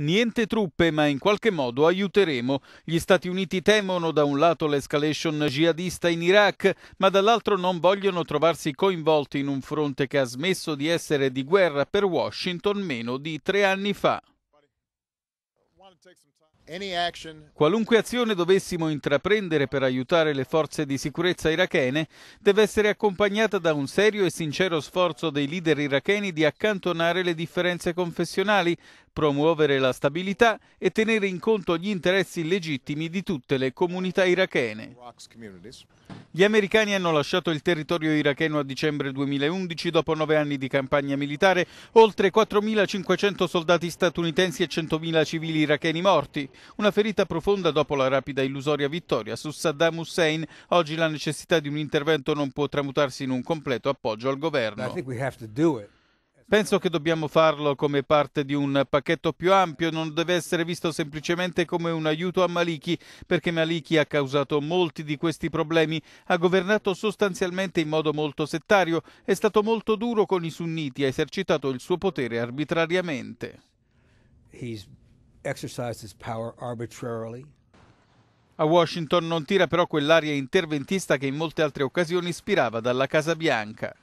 Niente truppe, ma in qualche modo aiuteremo. Gli Stati Uniti temono da un lato l'escalation jihadista in Iraq, ma dall'altro non vogliono trovarsi coinvolti in un fronte che ha smesso di essere di guerra per Washington meno di tre anni fa. Qualunque azione dovessimo intraprendere per aiutare le forze di sicurezza irachene deve essere accompagnata da un serio e sincero sforzo dei leader iracheni di accantonare le differenze confessionali, promuovere la stabilità e tenere in conto gli interessi legittimi di tutte le comunità irachene. Gli americani hanno lasciato il territorio iracheno a dicembre 2011 dopo nove anni di campagna militare, oltre 4.500 soldati statunitensi e 100.000 civili iracheni morti, una ferita profonda dopo la rapida illusoria vittoria su Saddam Hussein. Oggi la necessità di un intervento non può tramutarsi in un completo appoggio al governo. Penso che dobbiamo farlo come parte di un pacchetto più ampio, non deve essere visto semplicemente come un aiuto a Maliki, perché Maliki ha causato molti di questi problemi, ha governato sostanzialmente in modo molto settario, è stato molto duro con i sunniti, ha esercitato il suo potere arbitrariamente. He's exercised his power arbitrarily. A Washington non tira però quell'aria interventista che in molte altre occasioni ispirava dalla Casa Bianca.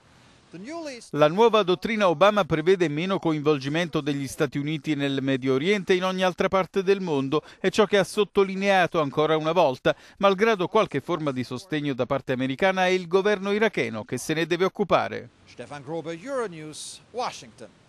La nuova dottrina Obama prevede meno coinvolgimento degli Stati Uniti nel Medio Oriente e in ogni altra parte del mondo, è ciò che ha sottolineato ancora una volta, malgrado qualche forma di sostegno da parte americana è il governo iracheno che se ne deve occupare. Stefan Grobe, Euronews, Washington.